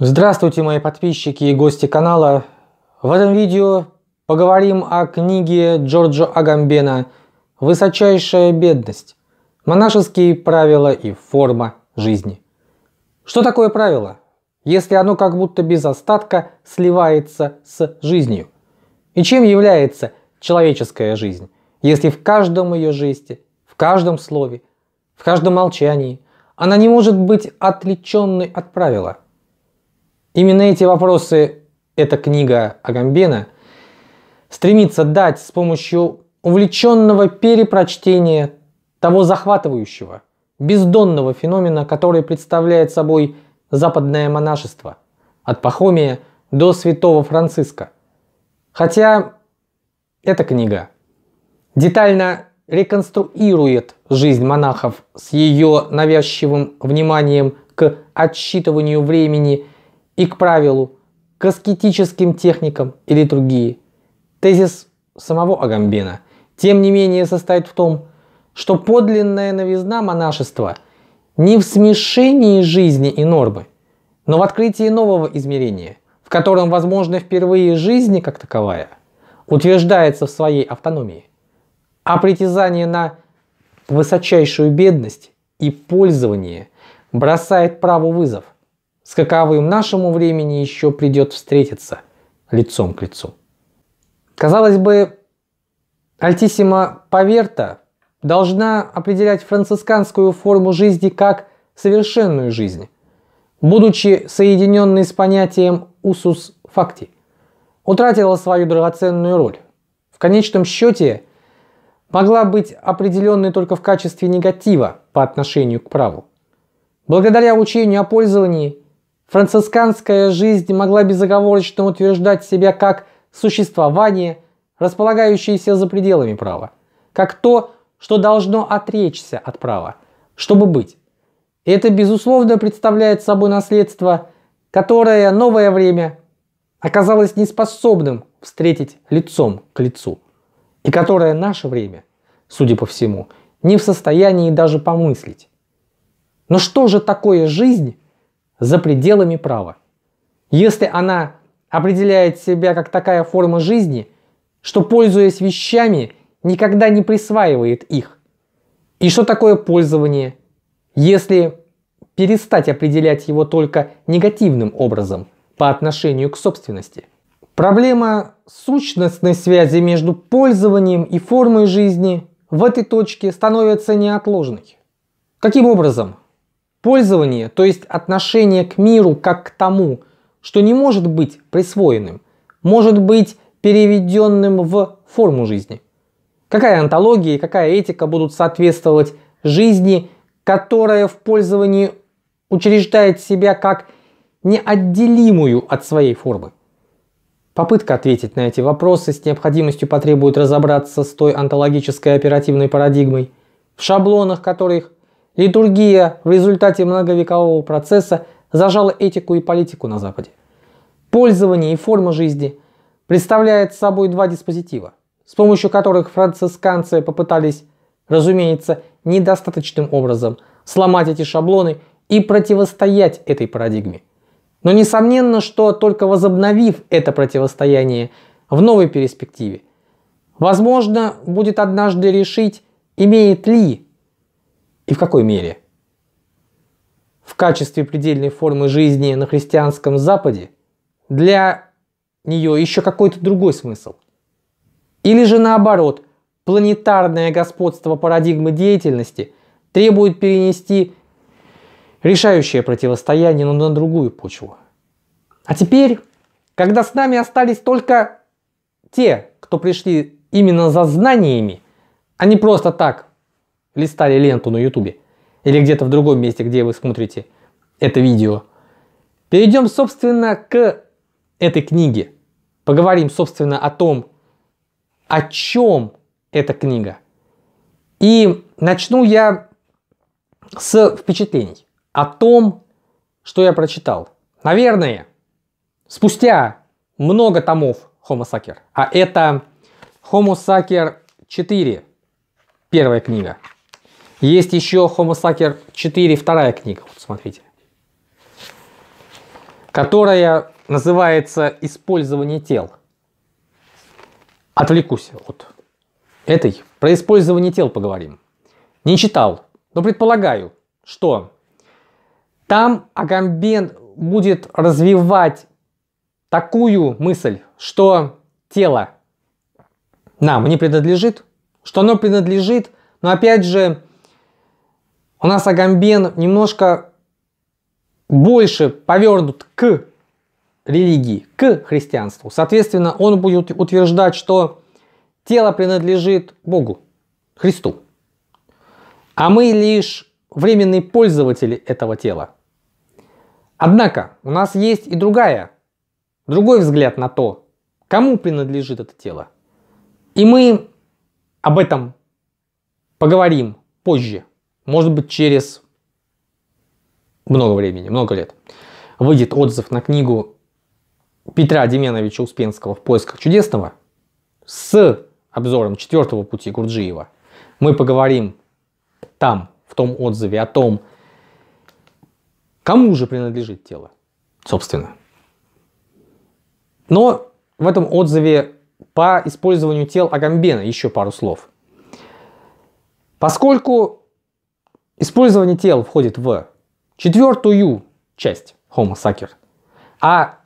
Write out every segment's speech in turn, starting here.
Здравствуйте, мои подписчики и гости канала. В этом видео поговорим о книге Джорджо Агамбена «Высочайшая бедность. Монашеские правила и форма жизни». Что такое правило, если оно как будто без остатка сливается с жизнью? И чем является человеческая жизнь, если в каждом ее жесте, в каждом слове, в каждом молчании она не может быть отличенной от правила – Именно эти вопросы эта книга Агамбена стремится дать с помощью увлеченного перепрочтения того захватывающего, бездонного феномена, который представляет собой западное монашество, от Пахомия до святого Франциска. Хотя эта книга детально реконструирует жизнь монахов с ее навязчивым вниманием к отсчитыванию времени – и к правилу, к аскетическим техникам или другие. Тезис самого Агамбена, тем не менее, состоит в том, что подлинная новизна монашества не в смешении жизни и нормы, но в открытии нового измерения, в котором, возможно, впервые жизнь как таковая утверждается в своей автономии, а притязание на высочайшую бедность и пользование бросает праву вызов – с каковым нашему времени еще придет встретиться лицом к лицу. Казалось бы, альтисима Поверта должна определять францисканскую форму жизни как совершенную жизнь, будучи соединенной с понятием «усус факти», утратила свою драгоценную роль. В конечном счете могла быть определенной только в качестве негатива по отношению к праву. Благодаря учению о пользовании Францисканская жизнь могла безоговорочно утверждать себя как существование, располагающееся за пределами права, как то, что должно отречься от права, чтобы быть. И это, безусловно, представляет собой наследство, которое новое время оказалось неспособным встретить лицом к лицу, и которое наше время, судя по всему, не в состоянии даже помыслить. Но что же такое жизнь, за пределами права. Если она определяет себя как такая форма жизни, что, пользуясь вещами, никогда не присваивает их. И что такое пользование, если перестать определять его только негативным образом по отношению к собственности? Проблема сущностной связи между пользованием и формой жизни в этой точке становится неотложной. Каким образом? Пользование, то есть отношение к миру как к тому, что не может быть присвоенным, может быть переведенным в форму жизни. Какая антология и какая этика будут соответствовать жизни, которая в пользовании учреждает себя как неотделимую от своей формы? Попытка ответить на эти вопросы с необходимостью потребует разобраться с той антологической оперативной парадигмой, в шаблонах которых Литургия в результате многовекового процесса зажала этику и политику на Западе. Пользование и форма жизни представляет собой два диспозитива, с помощью которых францисканцы попытались, разумеется, недостаточным образом сломать эти шаблоны и противостоять этой парадигме. Но несомненно, что только возобновив это противостояние в новой перспективе, возможно, будет однажды решить, имеет ли и в какой мере? В качестве предельной формы жизни на христианском Западе для нее еще какой-то другой смысл. Или же наоборот, планетарное господство парадигмы деятельности требует перенести решающее противостояние, но на другую почву. А теперь, когда с нами остались только те, кто пришли именно за знаниями, а не просто так листали ленту на ютубе или где-то в другом месте, где вы смотрите это видео. Перейдем, собственно, к этой книге. Поговорим, собственно, о том, о чем эта книга. И начну я с впечатлений о том, что я прочитал. Наверное, спустя много томов Homo Sacer, а это Homo Sacer 4, первая книга – есть еще Homo Sacer 4, вторая книга, вот смотрите, которая называется «Использование тел». Отвлекусь от этой. Про использование тел поговорим. Не читал, но предполагаю, что там Агамбен будет развивать такую мысль, что тело нам не принадлежит, что оно принадлежит, но опять же у нас Агамбен немножко больше повернут к религии, к христианству. Соответственно, он будет утверждать, что тело принадлежит Богу, Христу. А мы лишь временные пользователи этого тела. Однако у нас есть и другая, другой взгляд на то, кому принадлежит это тело. И мы об этом поговорим позже может быть, через много времени, много лет, выйдет отзыв на книгу Петра Деменовича Успенского «В поисках чудесного» с обзором четвертого пути Гурджиева. Мы поговорим там, в том отзыве, о том, кому же принадлежит тело, собственно. Но в этом отзыве по использованию тел Агамбена еще пару слов. Поскольку Использование тел входит в четвертую часть Homo Sacer. А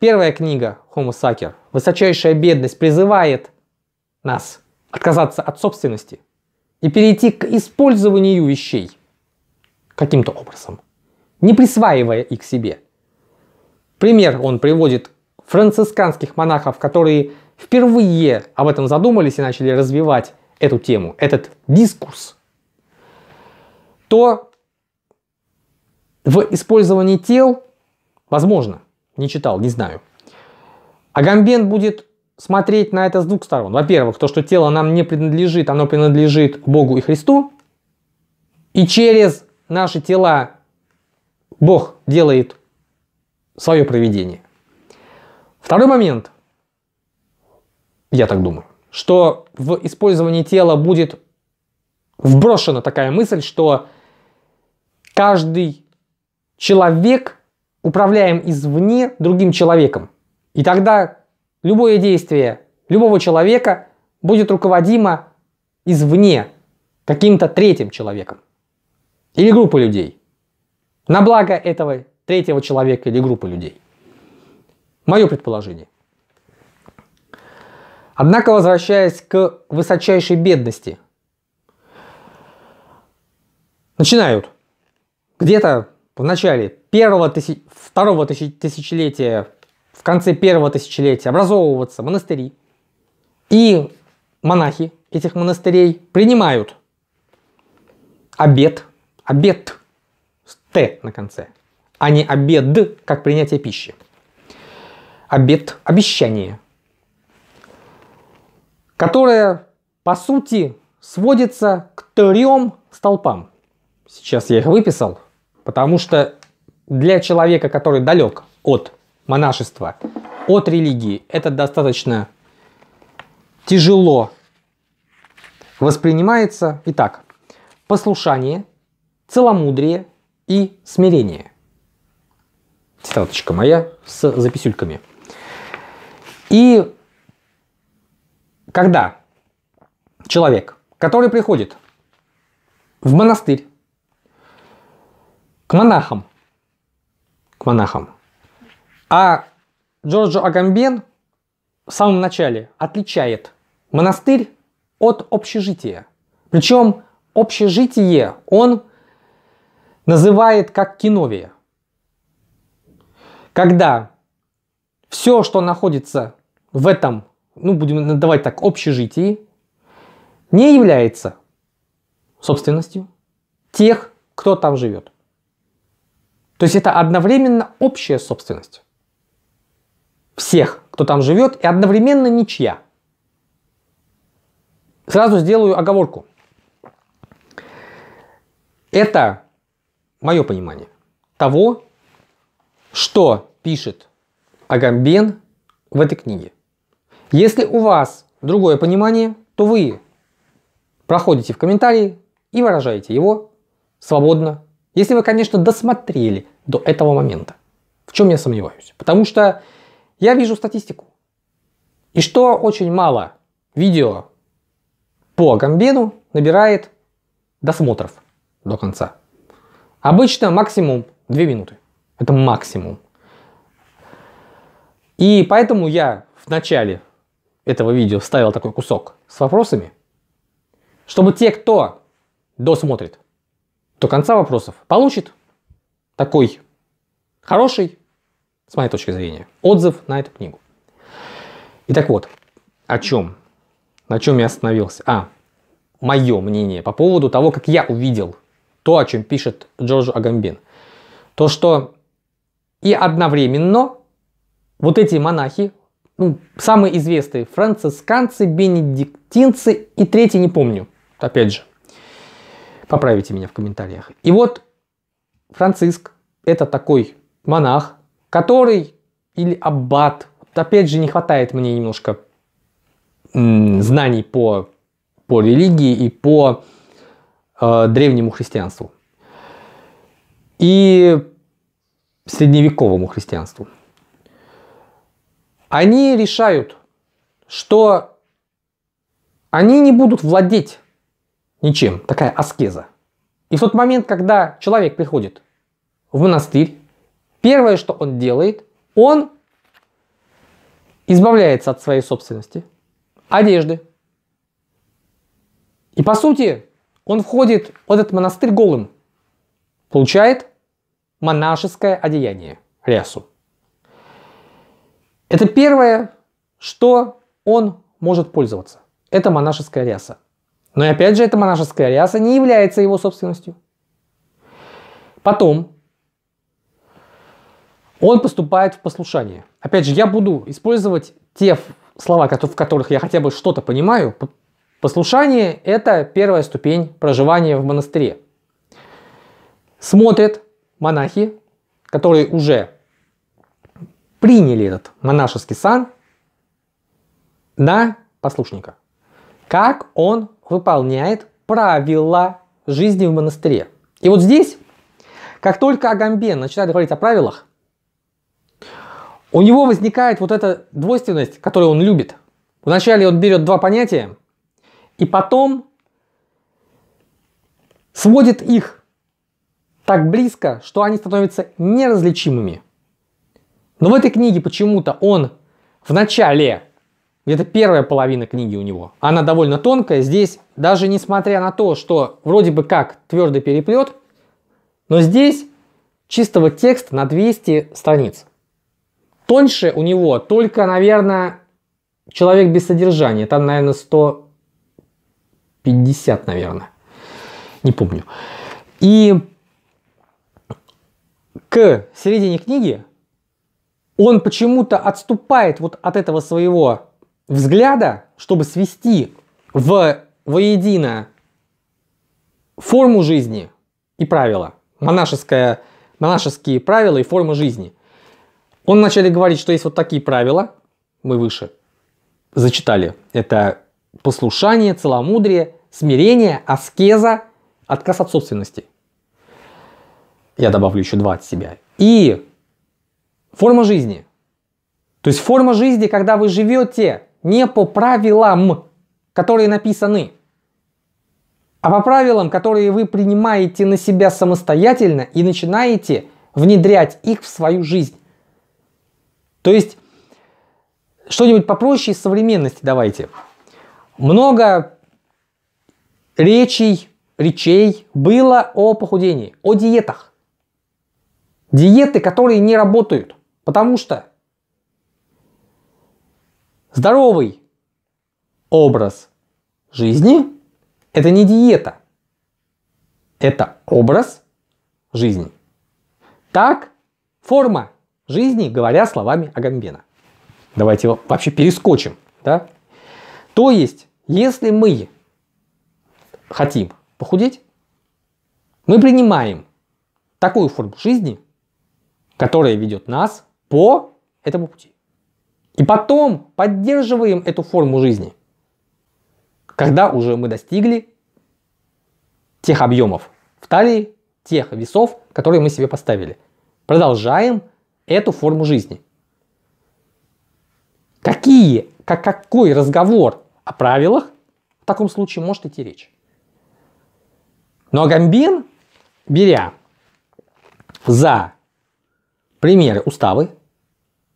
первая книга Homo Sacer, «Высочайшая бедность», призывает нас отказаться от собственности и перейти к использованию вещей каким-то образом, не присваивая их себе. Пример он приводит францисканских монахов, которые впервые об этом задумались и начали развивать эту тему, этот дискурс – то в использовании тел, возможно, не читал, не знаю, Агамбен будет смотреть на это с двух сторон. Во-первых, то, что тело нам не принадлежит, оно принадлежит Богу и Христу. И через наши тела Бог делает свое проведение. Второй момент, я так думаю, что в использовании тела будет вброшена такая мысль, что каждый человек управляем извне другим человеком. И тогда любое действие любого человека будет руководимо извне каким-то третьим человеком или группой людей. На благо этого третьего человека или группы людей. Мое предположение. Однако, возвращаясь к высочайшей бедности, начинают – где-то в начале первого тысяч... второго тысяч... тысячелетия, в конце первого тысячелетия образовываться монастыри. И монахи этих монастырей принимают обед, обед с Т на конце, а не обед, как принятие пищи. Обед – обещание, которое, по сути, сводится к трем столпам. Сейчас я их выписал – Потому что для человека, который далек от монашества, от религии, это достаточно тяжело воспринимается. Итак, послушание, целомудрие и смирение. Цитаточка моя с записюльками. И когда человек, который приходит в монастырь, к монахам. К монахам. А Джорджо Агамбен в самом начале отличает монастырь от общежития. Причем общежитие он называет как киновия. Когда все, что находится в этом, ну будем называть так, общежитии, не является собственностью тех, кто там живет. То есть это одновременно общая собственность всех, кто там живет, и одновременно ничья. Сразу сделаю оговорку. Это мое понимание того, что пишет Агамбен в этой книге. Если у вас другое понимание, то вы проходите в комментарии и выражаете его свободно если вы, конечно, досмотрели до этого момента. В чем я сомневаюсь? Потому что я вижу статистику. И что очень мало видео по Гамбену набирает досмотров до конца. Обычно максимум 2 минуты. Это максимум. И поэтому я в начале этого видео вставил такой кусок с вопросами, чтобы те, кто досмотрит, то конца вопросов получит такой хороший, с моей точки зрения, отзыв на эту книгу. Итак, вот, о чем? На чем я остановился? А, мое мнение по поводу того, как я увидел то, о чем пишет Джордж Агамбин. То, что и одновременно вот эти монахи, ну, самые известные, францисканцы, бенедиктинцы и третий не помню, опять же, Поправите меня в комментариях. И вот Франциск – это такой монах, который, или аббат, опять же, не хватает мне немножко знаний по, по религии и по э, древнему христианству. И средневековому христианству. Они решают, что они не будут владеть ничем. Такая аскеза. И в тот момент, когда человек приходит в монастырь, первое, что он делает, он избавляется от своей собственности, одежды. И по сути, он входит в этот монастырь голым, получает монашеское одеяние, рясу. Это первое, что он может пользоваться. Это монашеская ряса. Но и опять же, эта монашеская ряса не является его собственностью. Потом он поступает в послушание. Опять же, я буду использовать те слова, в которых я хотя бы что-то понимаю. Послушание – это первая ступень проживания в монастыре. Смотрят монахи, которые уже приняли этот монашеский сан на послушника. Как он выполняет правила жизни в монастыре. И вот здесь, как только Агамбен начинает говорить о правилах, у него возникает вот эта двойственность, которую он любит. Вначале он берет два понятия, и потом сводит их так близко, что они становятся неразличимыми. Но в этой книге почему-то он вначале это первая половина книги у него. Она довольно тонкая. Здесь, даже несмотря на то, что вроде бы как твердый переплет, но здесь чистого текста на 200 страниц. Тоньше у него только, наверное, «Человек без содержания». Там, наверное, 150, наверное. Не помню. И к середине книги он почему-то отступает вот от этого своего взгляда, чтобы свести в воедино форму жизни и правила, монашеское, монашеские правила и формы жизни. Он вначале говорит, что есть вот такие правила, мы выше зачитали, это послушание, целомудрие, смирение, аскеза, отказ от собственности. Я добавлю еще два от себя. И форма жизни. То есть форма жизни, когда вы живете не по правилам, которые написаны, а по правилам, которые вы принимаете на себя самостоятельно и начинаете внедрять их в свою жизнь. То есть что-нибудь попроще из современности давайте. Много речей, речей было о похудении, о диетах. Диеты, которые не работают. Потому что Здоровый образ жизни – это не диета. Это образ жизни. Так форма жизни, говоря словами Агамбена. Давайте его вообще перескочим. Да? То есть, если мы хотим похудеть, мы принимаем такую форму жизни, которая ведет нас по этому пути. И потом поддерживаем эту форму жизни, когда уже мы достигли тех объемов в талии, тех весов, которые мы себе поставили. Продолжаем эту форму жизни. Какие, как, какой разговор о правилах в таком случае может идти речь? Но ну, агамбен беря за примеры уставы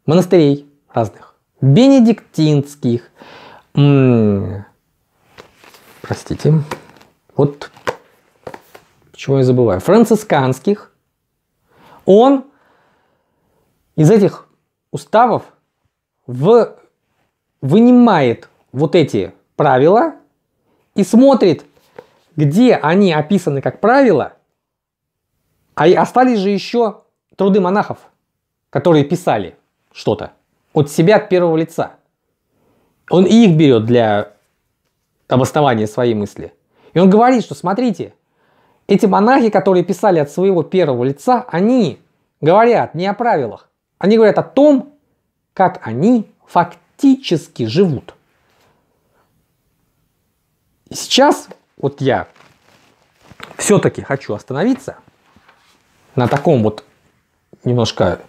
монастырей, разных. Бенедиктинских. М-м-м. Простите. Вот чего я забываю. Францисканских. Он из этих уставов в... вынимает вот эти правила и смотрит, где они описаны как правила, а остались же еще труды монахов, которые писали что-то от себя, от первого лица. Он и их берет для обоснования своей мысли. И он говорит, что смотрите, эти монахи, которые писали от своего первого лица, они говорят не о правилах, они говорят о том, как они фактически живут. И сейчас вот я все-таки хочу остановиться на таком вот немножко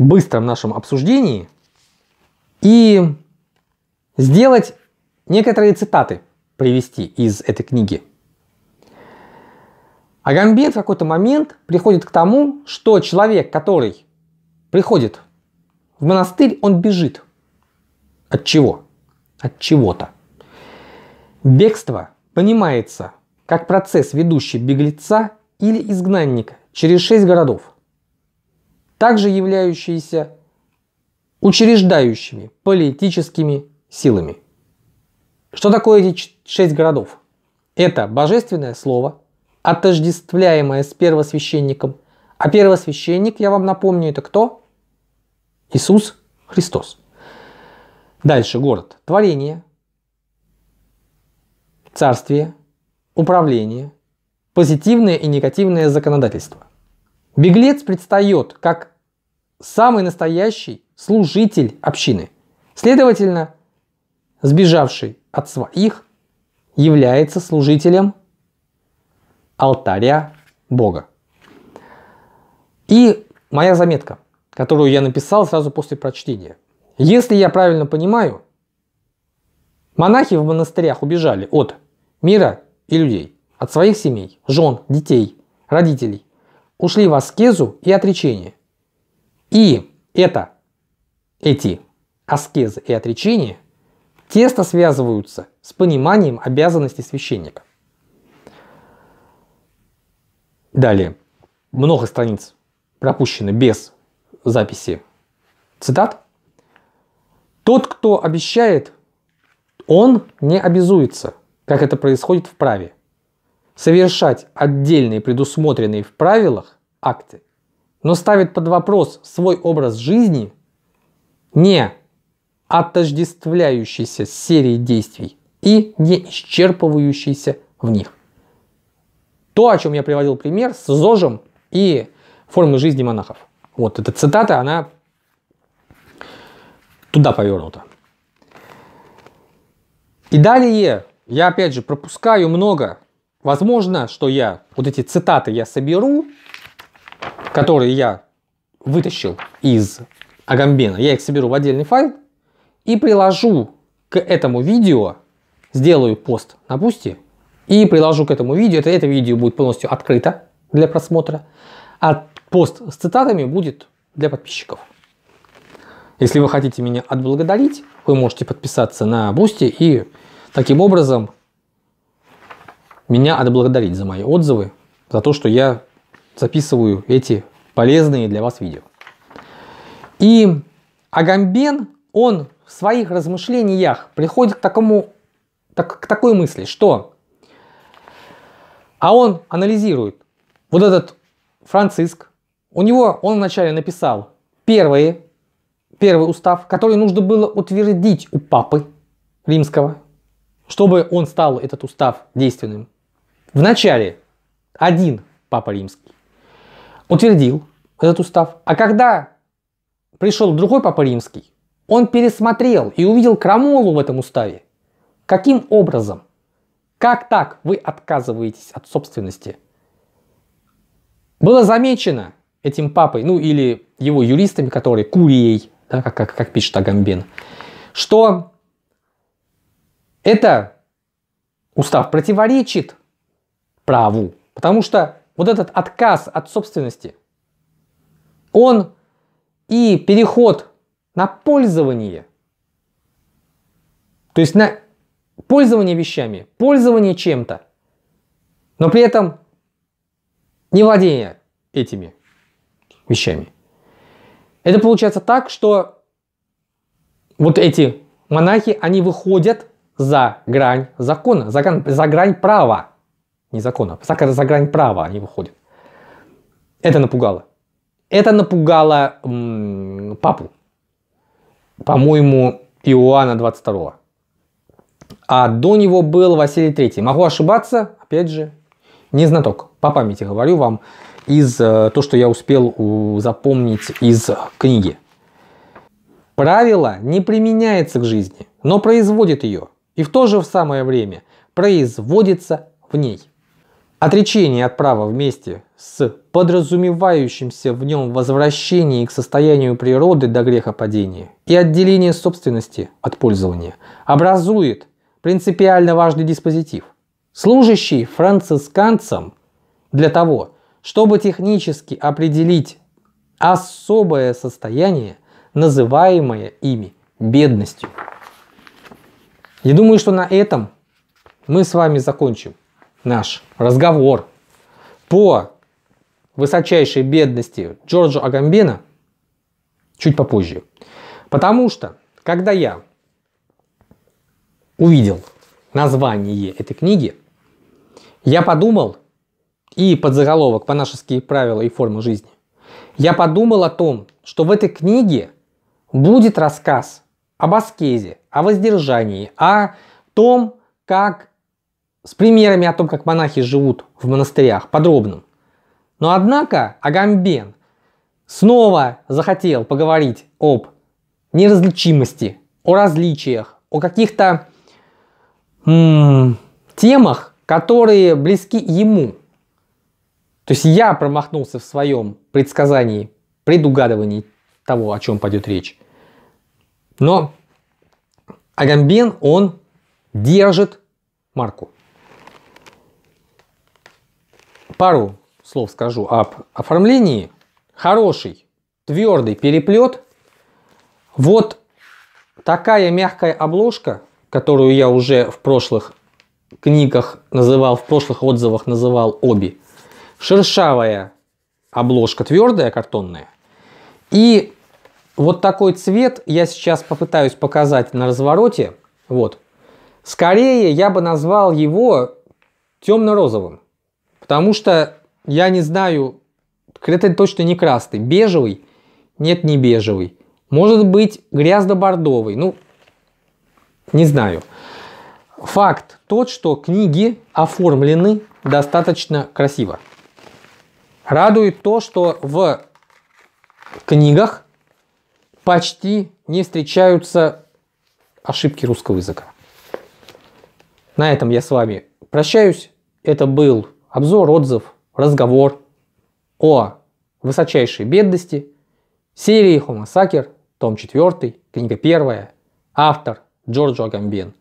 быстром нашем обсуждении и сделать некоторые цитаты, привести из этой книги. Агамбет в какой-то момент приходит к тому, что человек, который приходит в монастырь, он бежит. От чего? От чего-то. Бегство понимается как процесс, ведущий беглеца или изгнанника через шесть городов также являющиеся учреждающими политическими силами. Что такое эти шесть городов? Это божественное слово, отождествляемое с первосвященником. А первосвященник, я вам напомню, это кто? Иисус Христос. Дальше город. Творение, царствие, управление, позитивное и негативное законодательство. Беглец предстает как самый настоящий служитель общины. Следовательно, сбежавший от своих является служителем алтаря Бога. И моя заметка, которую я написал сразу после прочтения. Если я правильно понимаю, монахи в монастырях убежали от мира и людей, от своих семей, жен, детей, родителей, ушли в аскезу и отречение. И это, эти аскезы и отречения тесно связываются с пониманием обязанностей священника. Далее. Много страниц пропущено без записи цитат. Тот, кто обещает, он не обязуется, как это происходит в праве, совершать отдельные предусмотренные в правилах акты но ставит под вопрос свой образ жизни, не отождествляющийся с серией действий и не исчерпывающийся в них. То, о чем я приводил пример с ЗОЖем и формой жизни монахов. Вот эта цитата, она туда повернута. И далее я опять же пропускаю много. Возможно, что я вот эти цитаты я соберу которые я вытащил из Агамбена, я их соберу в отдельный файл и приложу к этому видео, сделаю пост на Бусти и приложу к этому видео, это, это видео будет полностью открыто для просмотра, а пост с цитатами будет для подписчиков. Если вы хотите меня отблагодарить, вы можете подписаться на Бусти и таким образом меня отблагодарить за мои отзывы, за то, что я записываю эти полезные для вас видео. И Агамбен, он в своих размышлениях приходит к, такому, так, к такой мысли, что... А он анализирует вот этот Франциск, у него, он вначале написал первые, первый устав, который нужно было утвердить у папы римского, чтобы он стал этот устав действенным. Вначале один папа римский утвердил этот устав. А когда пришел другой папа римский, он пересмотрел и увидел крамолу в этом уставе. Каким образом? Как так вы отказываетесь от собственности? Было замечено этим папой, ну или его юристами, которые курией, да, как, как, как пишет Агамбен, что это устав противоречит праву, потому что вот этот отказ от собственности, он и переход на пользование, то есть на пользование вещами, пользование чем-то, но при этом не владение этими вещами. Это получается так, что вот эти монахи, они выходят за грань закона, за, за грань права не закона, за, за грань права они выходят. Это напугало. Это напугало м- папу. По-моему, Иоанна 22. А до него был Василий III. Могу ошибаться, опять же, не знаток. По памяти говорю вам из э, то, что я успел у, запомнить из книги. Правило не применяется к жизни, но производит ее. И в то же самое время производится в ней. Отречение от права вместе с подразумевающимся в нем возвращении к состоянию природы до грехопадения и отделение собственности от пользования образует принципиально важный диспозитив, служащий францисканцам для того, чтобы технически определить особое состояние, называемое ими бедностью. Я думаю, что на этом мы с вами закончим наш разговор по высочайшей бедности Джорджо Агамбена чуть попозже. Потому что, когда я увидел название этой книги, я подумал, и под заголовок по «Монашеские правила и формы жизни», я подумал о том, что в этой книге будет рассказ об аскезе, о воздержании, о том, как с примерами о том, как монахи живут в монастырях, подробным. Но однако Агамбен снова захотел поговорить об неразличимости, о различиях, о каких-то темах, которые близки ему. То есть я промахнулся в своем предсказании, предугадывании того, о чем пойдет речь. Но Агамбен, он держит марку пару слов скажу об оформлении. Хороший, твердый переплет. Вот такая мягкая обложка, которую я уже в прошлых книгах называл, в прошлых отзывах называл обе. Шершавая обложка твердая, картонная. И вот такой цвет я сейчас попытаюсь показать на развороте. Вот. Скорее я бы назвал его темно-розовым. Потому что я не знаю, это точно не красный. Бежевый? Нет, не бежевый. Может быть грязно-бордовый. Ну, не знаю. Факт тот, что книги оформлены достаточно красиво. Радует то, что в книгах почти не встречаются ошибки русского языка. На этом я с вами прощаюсь. Это был обзор, отзыв, разговор о высочайшей бедности, серии Homo Sacer, том 4, книга 1, автор Джорджо Агамбен.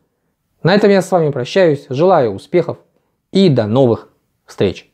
На этом я с вами прощаюсь, желаю успехов и до новых встреч!